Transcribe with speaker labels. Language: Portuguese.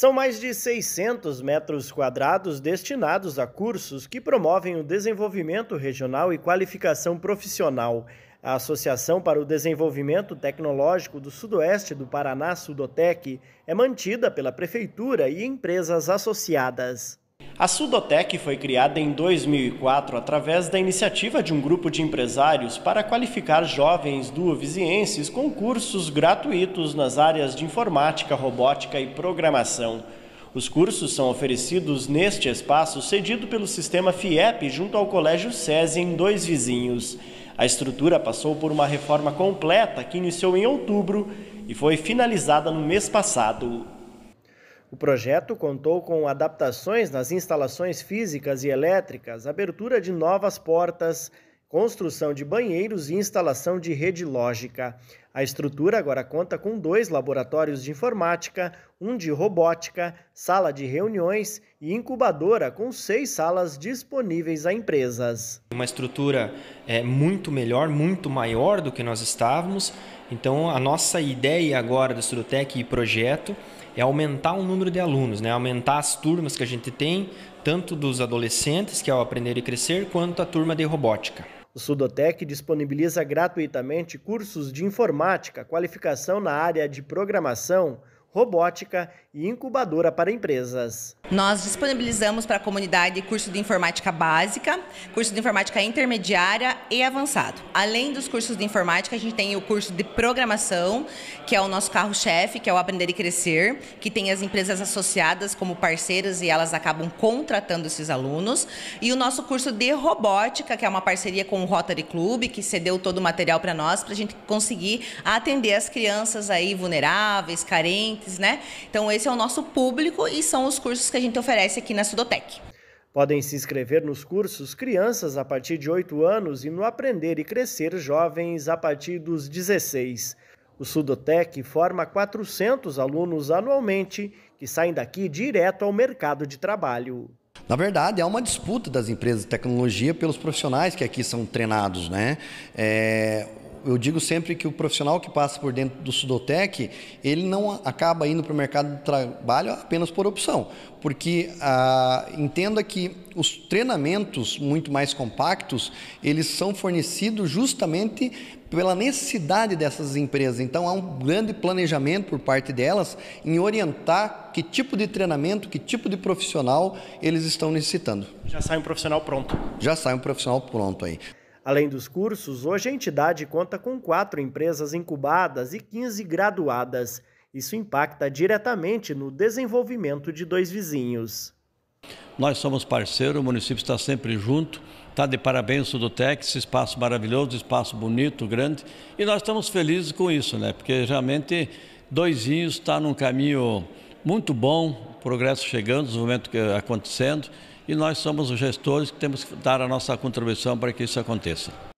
Speaker 1: São mais de 600 metros quadrados destinados a cursos que promovem o desenvolvimento regional e qualificação profissional. A Associação para o Desenvolvimento Tecnológico do Sudoeste do Paraná, Sudotec, é mantida pela Prefeitura e empresas associadas. A Sudotec foi criada em 2004 através da iniciativa de um grupo de empresários para qualificar jovens duovizienses com cursos gratuitos nas áreas de informática, robótica e programação. Os cursos são oferecidos neste espaço cedido pelo sistema FIEP junto ao Colégio SESI em Dois Vizinhos. A estrutura passou por uma reforma completa que iniciou em outubro e foi finalizada no mês passado. O projeto contou com adaptações nas instalações físicas e elétricas, abertura de novas portas, construção de banheiros e instalação de rede lógica. A estrutura agora conta com dois laboratórios de informática, um de robótica, sala de reuniões e incubadora com seis salas disponíveis a empresas. Uma estrutura é, muito melhor, muito maior do que nós estávamos. Então, a nossa ideia agora do Surutec e projeto é aumentar o número de alunos, né? aumentar as turmas que a gente tem, tanto dos adolescentes, que é o Aprender e Crescer, quanto a turma de robótica. O Sudotec disponibiliza gratuitamente cursos de informática, qualificação na área de programação, robótica e incubadora para empresas.
Speaker 2: Nós disponibilizamos para a comunidade curso de informática básica, curso de informática intermediária e avançado. Além dos cursos de informática, a gente tem o curso de programação, que é o nosso carro-chefe, que é o Aprender e Crescer, que tem as empresas associadas como parceiras e elas acabam contratando esses alunos. E o nosso curso de robótica, que é uma parceria com o Rotary Club, que cedeu todo o material para nós, para a gente conseguir atender as crianças aí vulneráveis, carentes, clientes, né? Então esse é o nosso público e são os cursos que a gente oferece aqui na Sudotec.
Speaker 1: Podem se inscrever nos cursos crianças a partir de 8 anos e no Aprender e Crescer Jovens a partir dos 16. O Sudotec forma 400 alunos anualmente que saem daqui direto ao mercado de trabalho.
Speaker 3: Na verdade, há é uma disputa das empresas de tecnologia pelos profissionais que aqui são treinados, né? É, eu digo sempre que o profissional que passa por dentro do Sudotec, ele não acaba indo para o mercado de trabalho apenas por opção, porque ah, entenda que os treinamentos muito mais compactos, eles são fornecidos justamente pela necessidade dessas empresas. Então há um grande planejamento por parte delas em orientar que tipo de treinamento, que tipo de profissional eles estão necessitando.
Speaker 1: Já sai um profissional pronto.
Speaker 3: Já sai um profissional pronto aí.
Speaker 1: Além dos cursos, hoje a entidade conta com quatro empresas incubadas e 15 graduadas. Isso impacta diretamente no desenvolvimento de dois vizinhos. Nós somos parceiro, o município está sempre junto, está de parabéns o do Tex, espaço maravilhoso, espaço bonito, grande, e nós estamos felizes com isso, né? Porque realmente dois vizinhos está num caminho muito bom, progresso chegando, desenvolvimento acontecendo, e nós somos os gestores que temos que dar a nossa contribuição para que isso aconteça.